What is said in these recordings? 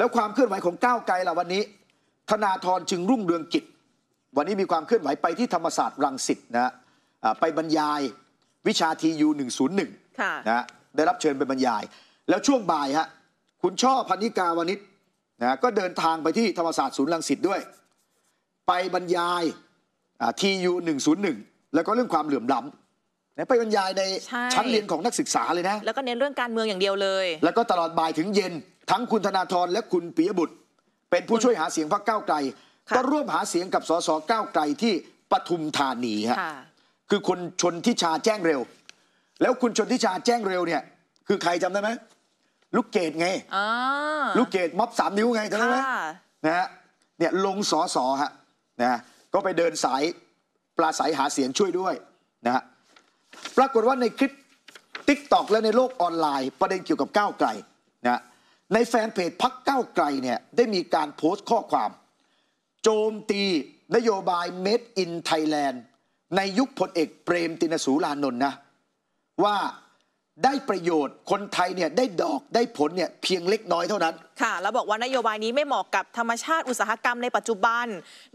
แล้วความเคลื่อนไหวของก้าวไกลล่ะวันนี้ ธนาธรจึงรุ่งเรืองกิจวันนี้มีความเคลื่อนไหวไปที่ธรรมศาสตร์รังสิตนะฮะไปบรรยายวิชาทียูหนึ่งศูนย์หนึ่งนะฮะได้รับเชิญไปบรรยาย แล้วช่วงบ่ายฮะคุณช่อพันนิกาวนิชนะก็เดินทางไปที่ธรรมศาสตร์ศูนย์รังสิตด้วยไปบรรยายทียูหนึ่งศูนย์หนึ่งแล้วก็เรื่องความเหลื่อมล้ำไปบรรยายในชั้นเรียนของนักศึกษาเลยนะแล้วก็เน้นเรื่องการเมืองอย่างเดียวเลย แล้วก็ตลอดบ่ายถึงเย็นทั้งคุณธนาธรและคุณปิยบุตร เป็นผู้ช่วยหาเสียงพรรคก้าวไกลก็ร่วมหาเสียงกับสสก้าวไกลที่ปทุมธานีฮะคือคนชนทิชาแจ้งเร็ว แล้วคุณชนทิชาแจ้งเร็วเนี่ยคือใครจำได้ไหมลูกเกดไงลูกเกดม็อบสามนิ้วไงจำได้ไหมนะฮะเนี่ยลงสสฮะนะก็ไปเดินสายปลาสายหาเสียงช่วยด้วยนะฮะปรากฏว่าในคลิปติ๊กตอกและในโลกออนไลน์ ประเด็นเกี่ยวกับก้าวไกลนะในแฟนเพจพักเก้าไกลเนี่ยได้มีการโพสต์ข้อความ โจมตีนโยบาย Made in Thailand ในยุคพลเอกเปรมตินสูรานนท์นะว่าได้ประโยชน์คนไทยเนี่ยได้ดอกได้ผลเนี่ยเพียงเล็กน้อยเท่านั้น ค่ะแล้วบอกว่านโยบายนี้ไม่เหมาะกับธรรมชาติอุตสาหกรรมในปัจจุบัน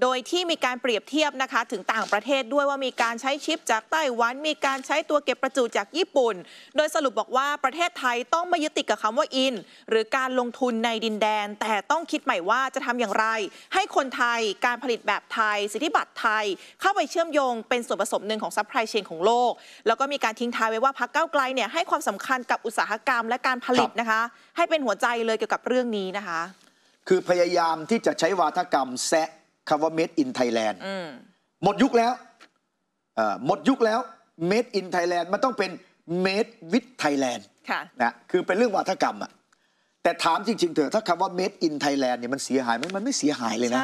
โดยที่มีการเปรียบเทียบนะคะถึงต่างประเทศด้วยว่ามีการใช้ชิปจากไต้หวันมีการใช้ตัวเก็บประจุจากญี่ปุ่น โดยสรุปบอกว่าประเทศไทยต้องไม่ยึดติดกับคำว่าอิน หรือการลงทุนในดินแดน แต่ต้องคิดใหม่ว่าจะทำอย่างไร ให้คนไทยการผลิตแบบไทยสิทธิบัตรไทย เข้าไปเชื่อมโยง เป็นส่วนผสมหนึ่งของซัพพลายเชนของโลก แล้วก็มีการทิ้งท้ายไว้ว่าพักเก้าไกลเนี่ยให้ความสำคัญกับอุตสาหกรรมและการผลิตนะคะให้เป็นหัวใจเลยเกี่ยวกับเรื่องนี้นะคะคือพยายามที่จะใช้วาทกรรมแซะคำว่า made in Thailand หมดยุคแล้วหมดยุคแล้ว made in Thailand มันต้องเป็น made with Thailand นะคือเป็นเรื่องวาทกรรมอะแต่ถามจริงๆเถอะถ้าคำว่า made in Thailand เนี่ยมันเสียหายไหมมันไม่เสียหายเลยนะ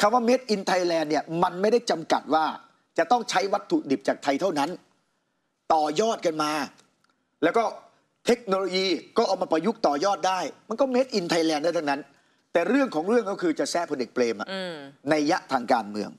คำว่า made in Thailand เนี่ยมันไม่ได้จำกัดว่าจะต้องใช้วัตถุดิบจากไทยเท่านั้นต่อยอดกันมาแล้วก็เทคโนโลยีก็เอามาประยุกต์ต่อยอดได้ มันก็เม็ดอินไทยแลนด์ได้ทั้งนั้น แต่เรื่องของเรื่องก็คือจะแซ่พลเอกเปรมอะในยะทางการเมือง